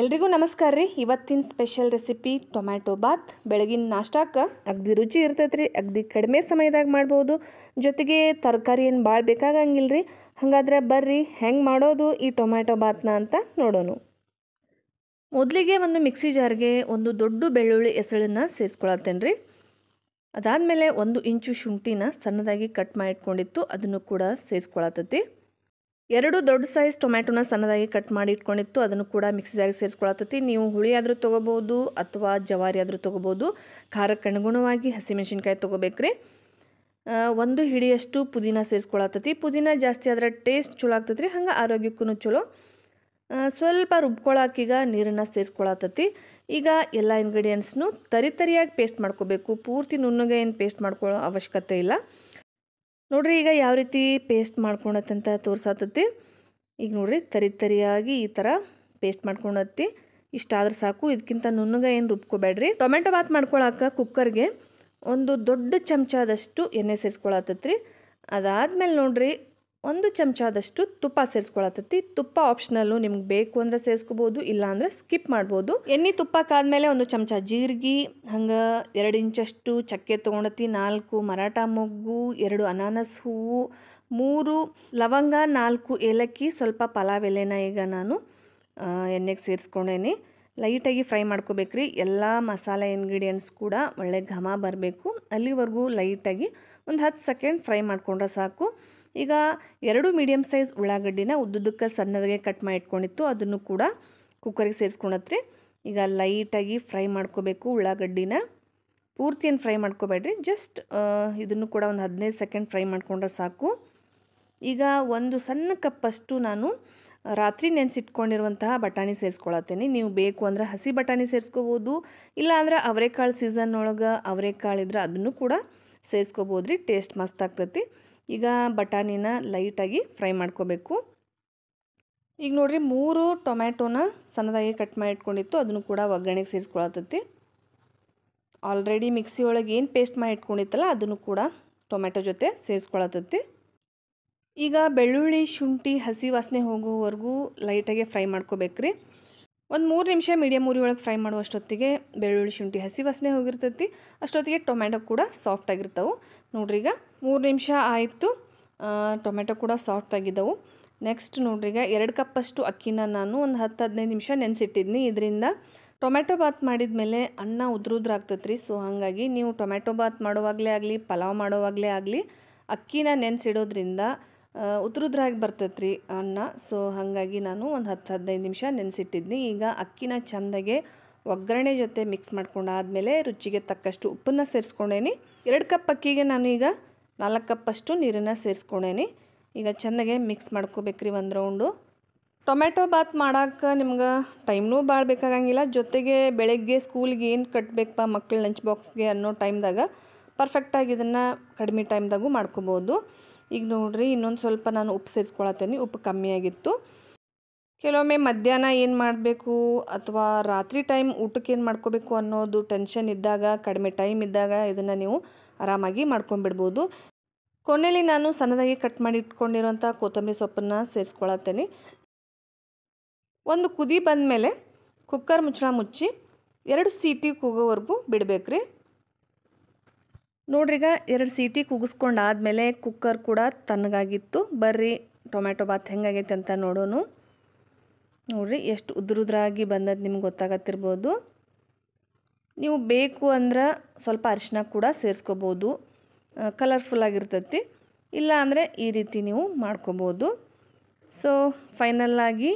ಎಲ್ರಿಗೂ ನಮಸ್ಕಾರ ರೀ ಇವತ್ತಿನ ಸ್ಪೆಷಲ್ ರೆಸಿಪಿ ಟೊಮ್ಯಾಟೊ ಬಾತ್ ಬೆಳಗಿನ ನಾಷ್ಟಾಕ್ಕೆ ಅಗ್ದಿ ರುಚಿ ಇರ್ತೈತೆ ರೀ ಅಗ್ದಿ ಕಡಿಮೆ ಸಮಯದಾಗ ಮಾಡ್ಬೋದು ಜೊತೆಗೆ ತರಕಾರಿ ಏನು ಭಾಳ ಬೇಕಾಗಂಗಿಲ್ಲ ರೀ ಹಾಗಾದ್ರೆ ಬರ್ರಿ ಹೆಂಗೆ ಮಾಡೋದು ಈ ಟೊಮ್ಯಾಟೊ ಬಾತ್ನ ಅಂತ ನೋಡೋಣ ಮೊದಲಿಗೆ ಒಂದು ಮಿಕ್ಸಿ ಜಾರ್ಗೆ ಒಂದು ದೊಡ್ಡ ಬೆಳ್ಳುಳ್ಳಿ ಹೆಸಳನ್ನು ಸೇರಿಸ್ಕೊಳತ್ತೇನೆ ರೀ ಅದಾದಮೇಲೆ ಒಂದು ಇಂಚು ಶುಂಠಿನ ಸಣ್ಣದಾಗಿ ಕಟ್ ಮಾಡಿಟ್ಕೊಂಡಿತ್ತು ಅದನ್ನು ಕೂಡ ಸೇರಿಸ್ಕೊಳತ್ತೈತಿ ಎರಡು ದೊಡ್ಡ ಸೈಜ್ ಟೊಮ್ಯಾಟೊನ ಸಣ್ಣದಾಗಿ ಕಟ್ ಮಾಡಿ ಇಟ್ಕೊಂಡಿತ್ತು ಅದನ್ನು ಕೂಡ ಮಿಕ್ಸಿಯಾಗಿ ಸೇರಿಸ್ಕೊಳತ್ತೈತಿ ನೀವು ಹುಳಿ ಆದರೂ ತೊಗೋಬೋದು ಅಥವಾ ಜವಾರಿ ಆದರೂ ತೊಗೋಬೋದು ಖಾರಕ್ಕೆ ಅನುಗುಣವಾಗಿ ಹಸಿಮೆಣ್ಸಿನ್ಕಾಯಿ ತೊಗೋಬೇಕ್ರಿ ಒಂದು ಹಿಡಿಯಷ್ಟು ಪುದೀನ ಸೇರಿಸ್ಕೊಳತ್ತತಿ ಪುದೀನ ಜಾಸ್ತಿ ಆದ್ರೆ ಟೇಸ್ಟ್ ಚಲೋ ಆಗ್ತೈತಿ ರೀ ಹಂಗೆ ಆರೋಗ್ಯಕ್ಕೂ ಚಲೋ ಸ್ವಲ್ಪ ರುಬ್ಕೊಳಾಕೀಗ ನೀರನ್ನು ಸೇರಿಸ್ಕೊಳತ್ತೈತಿ ಈಗ ಎಲ್ಲ ಇಂಗ್ರೀಡಿಯೆಂಟ್ಸ್ನು ತರಿತರಿಯಾಗಿ ಪೇಸ್ಟ್ ಮಾಡ್ಕೋಬೇಕು ಪೂರ್ತಿ ನುಣ್ಣಗೆ ಏನು ಪೇಸ್ಟ್ ಮಾಡ್ಕೊಳ್ಳೋ ಅವಶ್ಯಕತೆ ಇಲ್ಲ ನೋಡ್ರಿ ಈಗ ಯಾವ ರೀತಿ ಪೇಸ್ಟ್ ಮಾಡ್ಕೊಳತ್ತಂತ ತೋರ್ಸಾತತಿ ಈಗ ನೋಡ್ರಿ ತರಿ ತರಿಯಾಗಿ ಈ ಥರ ಪೇಸ್ಟ್ ಮಾಡ್ಕೊಳತ್ತಿ ಇಷ್ಟಾದ್ರೆ ಸಾಕು ಇದಕ್ಕಿಂತ ನುಣ್ಣಗೆ ಏನು ರುಬ್ಕೋಬೇಡ್ರಿ ಟೊಮೆಟೊ ಬಾತ್ ಮಾಡ್ಕೊಳಕ್ಕೆ ಕುಕ್ಕರ್ಗೆ ಒಂದು ದೊಡ್ಡ ಚಮಚದಷ್ಟು ಎಣ್ಣೆ ಸೇರಿಸ್ಕೊಳತ್ತತ್ರಿ ಅದಾದಮೇಲೆ ನೋಡ್ರಿ ಒಂದು ಚಮಚದಷ್ಟು ತುಪ್ಪ ಸೇರಿಸ್ಕೊಳತ್ತೈತಿ ತುಪ್ಪ ಆಪ್ಷನಲ್ಲು ನಿಮ್ಗೆ ಬೇಕು ಅಂದರೆ ಸೇರಿಸ್ಕೋಬೋದು ಇಲ್ಲ ಅಂದರೆ ಸ್ಕಿಪ್ ಮಾಡ್ಬೋದು ಎಣ್ಣೆ ತುಪ್ಪಕ್ಕಾದ್ಮೇಲೆ ಒಂದು ಚಮಚ ಜೀರಿಗೆ ಹಂಗೆ ಎರಡು ಇಂಚಷ್ಟು ಚಕ್ಕೆ ತಗೊಂಡತಿ ನಾಲ್ಕು ಮರಾಠ ಮೊಗ್ಗು ಎರಡು ಅನಾನಸ್ ಹೂವು ಮೂರು ಲವಂಗ ನಾಲ್ಕು ಏಲಕ್ಕಿ ಸ್ವಲ್ಪ ಪಲಾವ್ ಎಲೆನ ಈಗ ನಾನು ಎಣ್ಣೆಗೆ ಸೇರಿಸ್ಕೊಂಡೇನಿ ಲೈಟಾಗಿ ಫ್ರೈ ಮಾಡ್ಕೋಬೇಕ್ರಿ ಎಲ್ಲ ಮಸಾಲೆ ಇಂಗ್ರೀಡಿಯೆಂಟ್ಸ್ ಕೂಡ ಒಳ್ಳೆ ಘಮ ಬರಬೇಕು ಅಲ್ಲಿವರೆಗೂ ಲೈಟಾಗಿ ಒಂದು ಹತ್ತು ಸೆಕೆಂಡ್ ಫ್ರೈ ಮಾಡಿಕೊಂಡ್ರೆ ಸಾಕು ಈಗ ಎರಡು ಮೀಡಿಯಮ್ ಸೈಜ್ ಉಳ್ಳಾಗಡ್ಡಿನ ಉದ್ದುದಕ್ಕೆ ಸಣ್ಣದಾಗೆ ಕಟ್ ಮಾಡಿ ಇಟ್ಕೊಂಡಿತ್ತು ಅದನ್ನು ಕೂಡ ಕುಕ್ಕರಿಗೆ ಸೇರಿಸ್ಕೊಳತ್ರಿ ಈಗ ಲೈಟಾಗಿ ಫ್ರೈ ಮಾಡ್ಕೋಬೇಕು ಉಳ್ಳಾಗಡ್ಡಿನ ಪೂರ್ತಿಯನ್ನು ಫ್ರೈ ಮಾಡ್ಕೋಬೇಡ್ರಿ ಜಸ್ಟ್ ಇದನ್ನು ಕೂಡ ಒಂದು ಹದಿನೈದು ಸೆಕೆಂಡ್ ಫ್ರೈ ಮಾಡಿಕೊಂಡ್ರೆ ಸಾಕು ಈಗ ಒಂದು ಸಣ್ಣ ಕಪ್ಪಷ್ಟು ನಾನು ರಾತ್ರಿ ನೆನೆಸಿಟ್ಕೊಂಡಿರುವಂತಹ ಬಟಾಣಿ ಸೇರಿಸ್ಕೊಳತ್ತೇನೆ ನೀವು ಬೇಕು ಅಂದರೆ ಹಸಿ ಬಟಾಣಿ ಸೇರಿಸ್ಕೋಬೋದು ಇಲ್ಲಾಂದ್ರೆ ಅವರೆಕಾಳು ಸೀಸನ್ ಒಳಗೆ ಅವರೆಕಾಳು ಇದ್ರೆ ಅದನ್ನು ಕೂಡ ಸೇರಿಸ್ಕೋಬೋದ್ರಿ ಟೇಸ್ಟ್ ಮಸ್ತ್ ಆಗ್ತೈತಿ ಈಗ ಬಟಾಣಿನ ಲೈಟಾಗಿ ಫ್ರೈ ಮಾಡ್ಕೋಬೇಕು ಈಗ ನೋಡಿರಿ ಮೂರು ಟೊಮ್ಯಾಟೋನ ಸಣ್ಣದಾಗಿ ಕಟ್ ಮಾಡಿ ಇಟ್ಕೊಂಡಿತ್ತು ಅದನ್ನು ಕೂಡ ಒಗ್ಗರಣೆಗೆ ಸೇರಿಸ್ಕೊಳತ್ತೈತಿ ಆಲ್ರೆಡಿ ಮಿಕ್ಸಿ ಒಳಗೆ ಏನು ಪೇಸ್ಟ್ ಮಾಡಿ ಇಟ್ಕೊಂಡಿತ್ತಲ್ಲ ಅದನ್ನು ಕೂಡ ಟೊಮ್ಯಾಟೊ ಜೊತೆ ಸೇರಿಸ್ಕೊಳತ್ತೈತಿ ಈಗ ಬೆಳ್ಳುಳ್ಳಿ ಶುಂಠಿ ಹಸಿ ವಾಸನೆ ಹೋಗುವವರೆಗೂ ಲೈಟಾಗಿ ಫ್ರೈ ಮಾಡ್ಕೋಬೇಕ್ರಿ ಒಂದು ಮೂರು ನಿಮಿಷ ಮೀಡಿಯಮ್ ಊರಿ ಒಳಗೆ ಫ್ರೈ ಮಾಡುವ ಅಷ್ಟೊತ್ತಿಗೆ ಬೆಳ್ಳುಳ್ಳಿ ಶುಂಠಿ ಹಸಿ ವಾಸನೆ ಹೋಗಿರ್ತೈತಿ ಅಷ್ಟೊತ್ತಿಗೆ ಟೊಮ್ಯಾಟೊ ಕೂಡ ಸಾಫ್ಟ್ ಆಗಿರ್ತವೆ ನೋಡ್ರಿ ಈಗ ಮೂರು ನಿಮಿಷ ಆಯಿತು ಟೊಮೆಟೊ ಕೂಡ ಸಾಫ್ಟ್ ಆಗಿದ್ದವು ನೆಕ್ಸ್ಟ್ ನೋಡ್ರಿ ಈಗ ಎರಡು ಕಪ್ಪಷ್ಟು ಅಕ್ಕಿನ ನಾನು ಒಂದು ಹತ್ತು ಹದಿನೈದು ನಿಮಿಷ ನೆನೆಸಿಟ್ಟಿದ್ನಿ ಇದರಿಂದ ಟೊಮೆಟೊ ಬಾತ್ ಮಾಡಿದ ಮೇಲೆ ಅನ್ನ ಉದ್ರುದ್ರಾಗ್ತೈತೆ ರೀ ಸೊ ಹಾಗಾಗಿ ನೀವು ಟೊಮೆಟೊ ಬಾತ್ ಮಾಡುವಾಗಲೇ ಆಗಲಿ ಪಲಾವ್ ಮಾಡುವಾಗಲೇ ಆಗಲಿ ಅಕ್ಕಿನ ನೆನೆಸಿಡೋದ್ರಿಂದ ಉದ್ರುದ್ರಾಗಿ ಬರ್ತೈತೆ ರೀ ಅನ್ನ ಸೊ ಹಾಗಾಗಿ ನಾನು ಒಂದು ಹತ್ತು ಹದಿನೈದು ನಿಮಿಷ ನೆನೆಸಿಟ್ಟಿದ್ನಿ ಈಗ ಅಕ್ಕಿನ ಚೆಂದಾಗೆ ಒಗ್ಗರಣೆ ಜೊತೆ ಮಿಕ್ಸ್ ಮಾಡ್ಕೊಂಡಾದಮೇಲೆ ರುಚಿಗೆ ತಕ್ಕಷ್ಟು ಉಪ್ಪನ್ನು ಸೇರಿಸ್ಕೊಂಡೇನಿ ಎರಡು ಕಪ್ ಅಕ್ಕಿಗೆ ನಾನು ಈಗ ನಾಲ್ಕು ಕಪ್ಪಷ್ಟು ನೀರನ್ನು ಸೇರಿಸ್ಕೊಂಡೇನಿ ಈಗ ಚಂದಗೆ ಮಿಕ್ಸ್ ಮಾಡ್ಕೋಬೇಕ್ರಿ ಒಂದು ರೌಂಡು ಟೊಮೆಟೊ ಬಾತ್ ಮಾಡೋಕ್ಕೆ ನಿಮ್ಗೆ ಟೈಮ್ನೂ ಭಾಳ ಬೇಕಾಗಂಗಿಲ್ಲ ಜೊತೆಗೆ ಬೆಳಗ್ಗೆ ಸ್ಕೂಲ್ಗೆ ಏನು ಕಟ್ಟಬೇಕಪ್ಪ ಮಕ್ಕಳು ಲಂಚ್ ಬಾಕ್ಸ್ಗೆ ಅನ್ನೋ ಟೈಮ್ದಾಗ ಪರ್ಫೆಕ್ಟಾಗಿ ಇದನ್ನು ಕಡಿಮೆ ಟೈಮ್ದಾಗೂ ಮಾಡ್ಕೋಬೋದು ಈಗ ನೋಡಿರಿ ಇನ್ನೊಂದು ಸ್ವಲ್ಪ ನಾನು ಉಪ್ಪು ಸೇರಿಸ್ಕೊಳತ್ತೇನೆ ಉಪ್ಪು ಕಮ್ಮಿಯಾಗಿತ್ತು ಕೆಲವೊಮ್ಮೆ ಮಧ್ಯಾಹ್ನ ಏನು ಮಾಡಬೇಕು ಅಥವಾ ರಾತ್ರಿ ಟೈಮ್ ಊಟಕ್ಕೆ ಏನು ಮಾಡ್ಕೋಬೇಕು ಅನ್ನೋದು ಟೆನ್ಷನ್ ಇದ್ದಾಗ ಕಡಿಮೆ ಟೈಮ್ ಇದ್ದಾಗ ಇದನ್ನು ನೀವು ಆರಾಮಾಗಿ ಮಾಡ್ಕೊಂಬಿಡ್ಬೋದು ಕೊನೆಯಲ್ಲಿ ನಾನು ಸಣ್ಣದಾಗಿ ಕಟ್ ಮಾಡಿ ಇಟ್ಕೊಂಡಿರೋಂಥ ಕೊತ್ತಂಬರಿ ಸೊಪ್ಪನ್ನು ಸೇರಿಸ್ಕೊಳತ್ತೇನೆ ಒಂದು ಕುದಿ ಬಂದಮೇಲೆ ಕುಕ್ಕರ್ ಮುಚ್ಚಳ ಮುಚ್ಚಿ ಎರಡು ಸೀಟಿ ಕೂಗೋವರೆಗೂ ಬಿಡಬೇಕ್ರಿ ನೋಡ್ರಿಗ ಎರಡು ಸೀಟಿ ಕುಗಿಸ್ಕೊಂಡಾದ್ಮೇಲೆ ಆದಮೇಲೆ ಕುಕ್ಕರ್ ಕೂಡ ತನ್ನಗಾಗಿತ್ತು ಬರ್ರಿ ಟೊಮ್ಯಾಟೊ ಬಾತ್ ಹೆಂಗಾಗೈತೆ ಅಂತ ನೋಡೋನು ನೋಡ್ರಿ ಎಷ್ಟು ಉದ್ರುದ್ರಾಗಿ ಬಂದದ್ದು ನಿಮ್ಗೆ ಗೊತ್ತಾಗತ್ತಿರ್ಬೋದು ನೀವು ಬೇಕು ಅಂದ್ರೆ ಸ್ವಲ್ಪ ಅರಿಶಿನ ಕೂಡ ಸೇರಿಸ್ಕೋಬೋದು ಆಗಿರ್ತತಿ ಇಲ್ಲ ಅಂದರೆ ಈ ರೀತಿ ನೀವು ಮಾಡ್ಕೋಬೋದು ಸೊ ಫೈನಲ್ಲಾಗಿ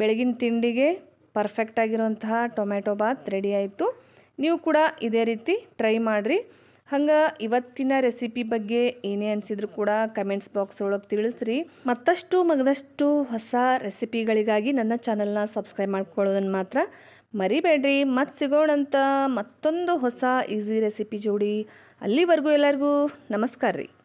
ಬೆಳಗಿನ ತಿಂಡಿಗೆ ಪರ್ಫೆಕ್ಟ್ ಆಗಿರುವಂತಹ ಟೊಮ್ಯಾಟೊ ಬಾತ್ ರೆಡಿ ಆಯಿತು ನೀವು ಕೂಡ ಇದೇ ರೀತಿ ಟ್ರೈ ಮಾಡಿರಿ ಹಂಗೆ ಇವತ್ತಿನ ರೆಸಿಪಿ ಬಗ್ಗೆ ಏನೇ ಅನಿಸಿದ್ರು ಕೂಡ ಕಮೆಂಟ್ಸ್ ಬಾಕ್ಸ್ ಒಳಗೆ ತಿಳಿಸ್ರಿ ಮತ್ತಷ್ಟು ಮಗದಷ್ಟು ಹೊಸ ರೆಸಿಪಿಗಳಿಗಾಗಿ ನನ್ನ ಚಾನಲ್ನ ಸಬ್ಸ್ಕ್ರೈಬ್ ಮಾಡ್ಕೊಳ್ಳೋದನ್ನು ಮಾತ್ರ ಮರಿಬೇಡ್ರಿ ಮತ್ತೆ ಸಿಗೋಣಂತ ಮತ್ತೊಂದು ಹೊಸ ಈಸಿ ರೆಸಿಪಿ ಜೋಡಿ ಅಲ್ಲಿವರೆಗೂ ಎಲ್ಲರಿಗೂ ನಮಸ್ಕಾರ ರೀ